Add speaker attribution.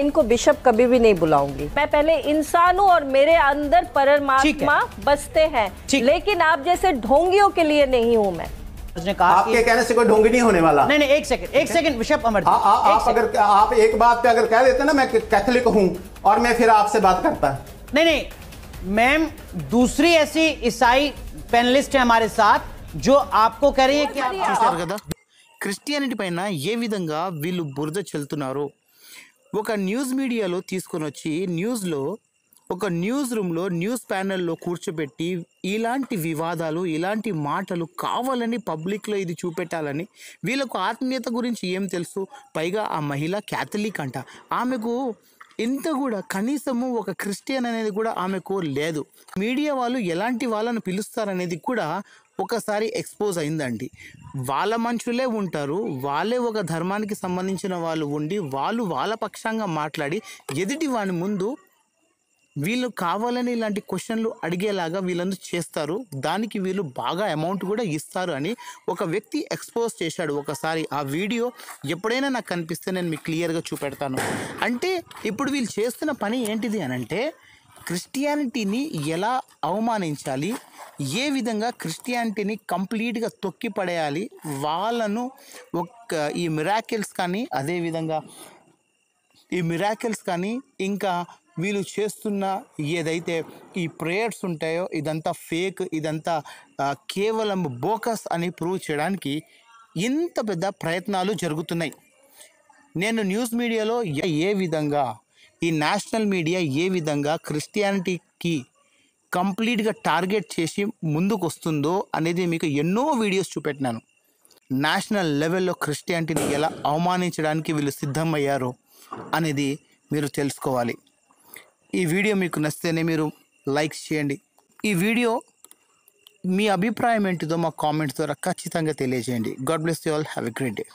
Speaker 1: इनको बिशप कभी भी नहीं बुलाऊंगी मैं पहले इंसान हूँ और मेरे अंदर परमात्मा है। बसते हैं लेकिन आप जैसे ढोंगियों के लिए नहीं हूँ मैं उसने कहा आपके कहने से कोई ढोंगी नहीं होने वाला नहीं नहीं एक सेकंड एक सेकंड बिशप अमर आप अगर आप एक बात पे अगर कह देते ना मैं कैथोलिक हूँ और मैं फिर आपसे बात करता नहीं नहीं मैम दूसरी ऐसी ईसाई पैनलिस्ट है हमारे साथ जो आपको कह रही है कि क्रिस्टियनिटी పైన ఏ విధంగా వీళ్ళు బురద చెల్తున్నారు ఒక న్యూస్ మీడియాలో తీసుకొని వచ్చి న్యూస్లో ఒక న్యూస్ రూమ్లో న్యూస్ ప్యానెల్లో కూర్చోబెట్టి ఇలాంటి వివాదాలు ఇలాంటి మాటలు కావాలని పబ్లిక్లో ఇది చూపెట్టాలని వీళ్ళకు ఆత్మీయత గురించి ఏం తెలుసు పైగా ఆ మహిళ క్యాథలిక్ అంట ఆమెకు ఇంత కూడా కనీసము ఒక క్రిస్టియన్ అనేది కూడా ఆమెకు లేదు మీడియా వాళ్ళు ఎలాంటి వాళ్ళను పిలుస్తారనేది కూడా ఒకసారి ఎక్స్పోజ్ అయిందండి వాళ్ళ మనుషులే ఉంటారు వాళ్ళే ఒక ధర్మానికి సంబంధించిన వాళ్ళు ఉండి వాళ్ళు వాళ్ళ పక్షంగా మాట్లాడి ఎదుటి వాని ముందు వీళ్ళు కావాలని ఇలాంటి క్వశ్చన్లు అడిగేలాగా వీళ్ళందరూ చేస్తారు దానికి వీళ్ళు బాగా అమౌంట్ కూడా ఇస్తారు అని ఒక వ్యక్తి ఎక్స్పోజ్ చేశాడు ఒకసారి ఆ వీడియో ఎప్పుడైనా నాకు కనిపిస్తే నేను మీకు క్లియర్గా చూపెడతాను అంటే ఇప్పుడు వీళ్ళు చేస్తున్న పని ఏంటిది అని అంటే క్రిస్టియానిటీని ఎలా అవమానించాలి ఏ విధంగా క్రిస్టియానిటీని కంప్లీట్గా తొక్కి పడేయాలి వాళ్ళను ఒక ఈ మిరాకిల్స్ కానీ అదేవిధంగా ఈ మిరాకిల్స్ కానీ ఇంకా వీళ్ళు చేస్తున్న ఏదైతే ఈ ప్రేయర్స్ ఉంటాయో ఇదంతా ఫేక్ ఇదంతా కేవలం బోకస్ అని ప్రూవ్ చేయడానికి ఇంత పెద్ద ప్రయత్నాలు జరుగుతున్నాయి నేను న్యూస్ మీడియాలో ఏ విధంగా ఈ నేషనల్ మీడియా ఏ విధంగా క్రిస్టియానిటీకి కంప్లీట్గా టార్గెట్ చేసి ముందుకు వస్తుందో అనేది మీకు ఎన్నో వీడియోస్ చూపెట్టినాను నేషనల్ లెవెల్లో క్రిస్టియానిటీని ఎలా అవమానించడానికి వీళ్ళు సిద్ధమయ్యారో అనేది మీరు తెలుసుకోవాలి ఈ వీడియో మీకు నచ్చితేనే మీరు లైక్ చేయండి ఈ వీడియో మీ అభిప్రాయం ఏంటిదో మా కామెంట్స్ ద్వారా ఖచ్చితంగా తెలియజేయండి God bless you all have a great day